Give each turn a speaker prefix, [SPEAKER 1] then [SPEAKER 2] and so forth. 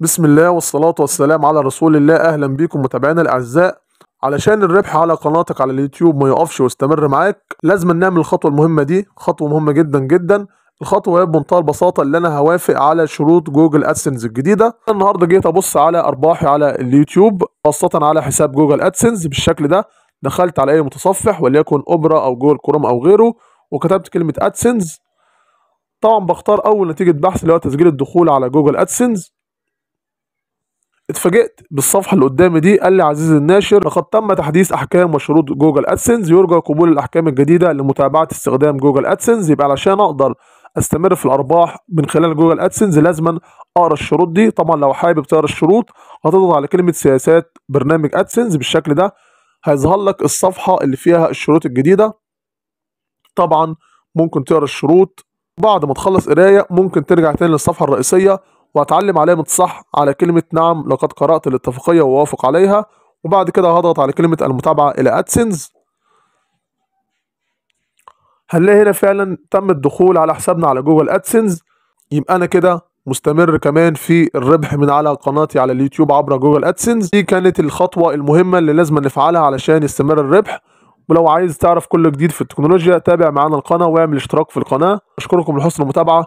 [SPEAKER 1] بسم الله والصلاة والسلام على رسول الله أهلا بيكم متابعينا الأعزاء علشان الربح على قناتك على اليوتيوب ما يقفش ويستمر معاك لازم نعمل الخطوة المهمة دي خطوة مهمة جدا جدا الخطوة هي بمنتهى البساطة اللي أنا هوافق على شروط جوجل أدسنس الجديدة النهاردة جيت أبص على أرباحي على اليوتيوب خاصة على حساب جوجل أدسنس بالشكل ده دخلت على أي متصفح وليكن أوبرا أو جوجل كروم أو غيره وكتبت كلمة أدسنس طبعا بختار أول نتيجة بحث اللي هو تسجيل الدخول على جوجل أدسنس اتفاجئت بالصفحه اللي قدامي دي قال لي عزيزي الناشر لقد تم تحديث احكام وشروط جوجل ادسنس يرجى قبول الاحكام الجديده لمتابعه استخدام جوجل ادسنس يبقى علشان اقدر استمر في الارباح من خلال جوجل ادسنس لازما اقرا الشروط دي طبعا لو حابب تقرا الشروط هتضغط على كلمه سياسات برنامج ادسنس بالشكل ده هيظهر لك الصفحه اللي فيها الشروط الجديده طبعا ممكن تقرا الشروط بعد ما تخلص قرايه ممكن ترجع تاني للصفحه الرئيسيه وهتعلم علامة صح على كلمة نعم لقد قرأت الاتفاقية ووافق عليها وبعد كده هضغط على كلمة المتابعة إلى أدسنز هنلاقي هنا فعلا تم الدخول على حسابنا على جوجل أدسنز يبقى أنا كده مستمر كمان في الربح من على قناتي على اليوتيوب عبر جوجل أدسنز دي كانت الخطوة المهمة اللي لازم نفعلها علشان يستمر الربح ولو عايز تعرف كل جديد في التكنولوجيا تابع معانا القناة واعمل اشتراك في القناة أشكركم لحسن المتابعة